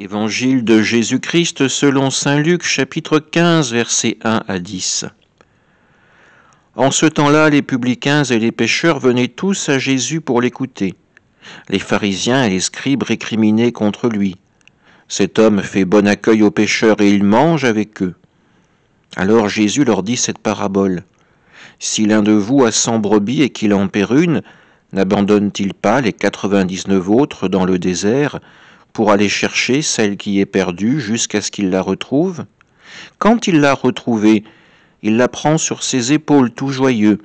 Évangile de Jésus-Christ selon Saint Luc chapitre 15 versets 1 à 10. En ce temps-là, les publicains et les pécheurs venaient tous à Jésus pour l'écouter. Les pharisiens et les scribes récriminaient contre lui. Cet homme fait bon accueil aux pécheurs et il mange avec eux. Alors Jésus leur dit cette parabole. Si l'un de vous a cent brebis et qu'il en perd une, n'abandonne-t-il pas les quatre-vingt-dix-neuf autres dans le désert pour aller chercher celle qui est perdue jusqu'à ce qu'il la retrouve. Quand il l'a retrouvée, il la prend sur ses épaules tout joyeux,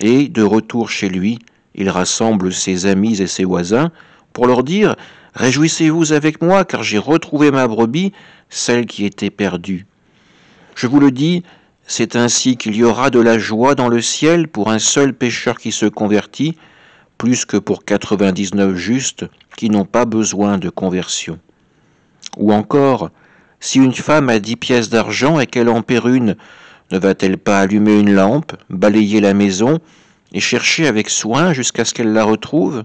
et, de retour chez lui, il rassemble ses amis et ses voisins pour leur dire Réjouissez-vous avec moi, car j'ai retrouvé ma brebis, celle qui était perdue. Je vous le dis, c'est ainsi qu'il y aura de la joie dans le ciel pour un seul pécheur qui se convertit, plus que pour 99 justes qui n'ont pas besoin de conversion. Ou encore, si une femme a dix pièces d'argent et qu'elle en perd une, ne va-t-elle pas allumer une lampe, balayer la maison et chercher avec soin jusqu'à ce qu'elle la retrouve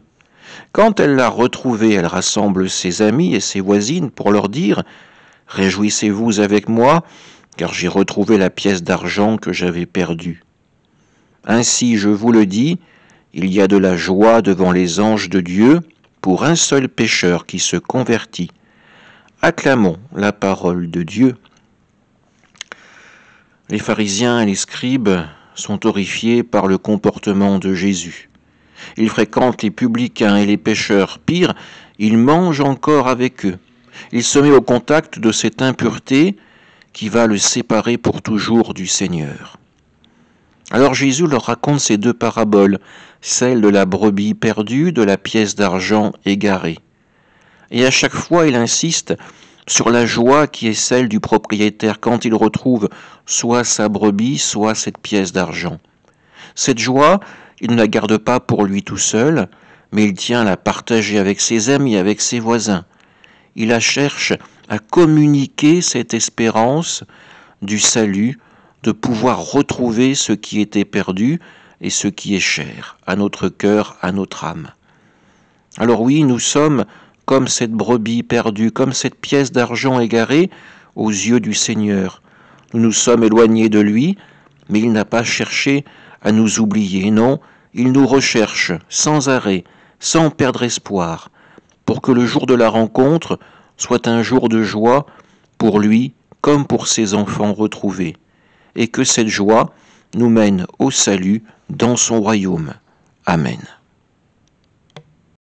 Quand elle l'a retrouvée, elle rassemble ses amis et ses voisines pour leur dire Réjouissez-vous avec moi, car j'ai retrouvé la pièce d'argent que j'avais perdue. Ainsi, je vous le dis, il y a de la joie devant les anges de Dieu pour un seul pécheur qui se convertit. Acclamons la parole de Dieu. Les pharisiens et les scribes sont horrifiés par le comportement de Jésus. Ils fréquentent les publicains et les pécheurs. pires. ils mangent encore avec eux. Il se met au contact de cette impureté qui va le séparer pour toujours du Seigneur. Alors Jésus leur raconte ces deux paraboles, celle de la brebis perdue, de la pièce d'argent égarée. Et à chaque fois, il insiste sur la joie qui est celle du propriétaire quand il retrouve soit sa brebis, soit cette pièce d'argent. Cette joie, il ne la garde pas pour lui tout seul, mais il tient à la partager avec ses amis, avec ses voisins. Il la cherche à communiquer cette espérance du salut de pouvoir retrouver ce qui était perdu et ce qui est cher à notre cœur, à notre âme. Alors oui, nous sommes comme cette brebis perdue, comme cette pièce d'argent égarée aux yeux du Seigneur. Nous nous sommes éloignés de lui, mais il n'a pas cherché à nous oublier, non, il nous recherche sans arrêt, sans perdre espoir, pour que le jour de la rencontre soit un jour de joie pour lui comme pour ses enfants retrouvés et que cette joie nous mène au salut dans son royaume. Amen.